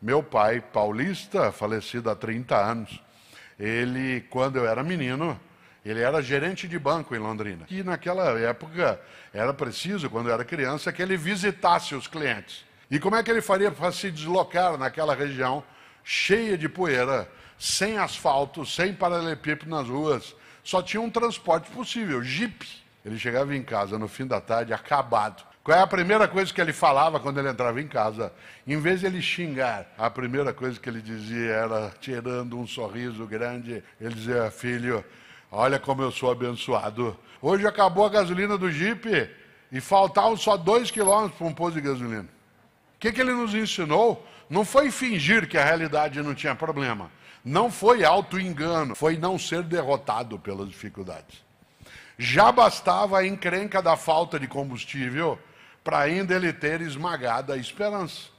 Meu pai, paulista, falecido há 30 anos, ele, quando eu era menino, ele era gerente de banco em Londrina. E naquela época era preciso, quando eu era criança, que ele visitasse os clientes. E como é que ele faria para se deslocar naquela região cheia de poeira, sem asfalto, sem paralelepípedo nas ruas? Só tinha um transporte possível, jipe. Ele chegava em casa no fim da tarde acabado. Qual é a primeira coisa que ele falava quando ele entrava em casa? Em vez de ele xingar, a primeira coisa que ele dizia era, tirando um sorriso grande, ele dizia: Filho, olha como eu sou abençoado. Hoje acabou a gasolina do Jeep e faltavam só dois quilômetros para um posto de gasolina. O que, que ele nos ensinou? Não foi fingir que a realidade não tinha problema. Não foi auto-engano, foi não ser derrotado pelas dificuldades. Já bastava a encrenca da falta de combustível para ainda ele ter esmagado a esperança.